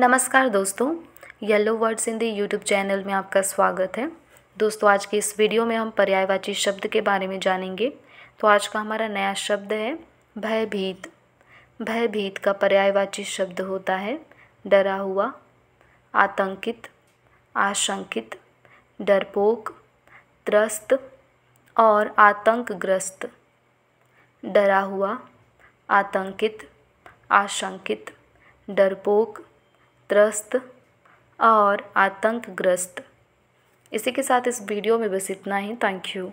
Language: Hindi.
नमस्कार दोस्तों yellow words in the YouTube channel में आपका स्वागत है दोस्तों आज के इस वीडियो में हम पर्यायवाची शब्द के बारे में जानेंगे तो आज का हमारा नया शब्द है भयभीत भयभीत का पर्यायवाची शब्द होता है डरा हुआ आतंकित आशंकित डरपोक त्रस्त और आतंकग्रस्त डरा हुआ आतंकित आशंकित डरपोक त्रस्त और आतंकग्रस्त इसी के साथ इस वीडियो में बस इतना ही थैंक यू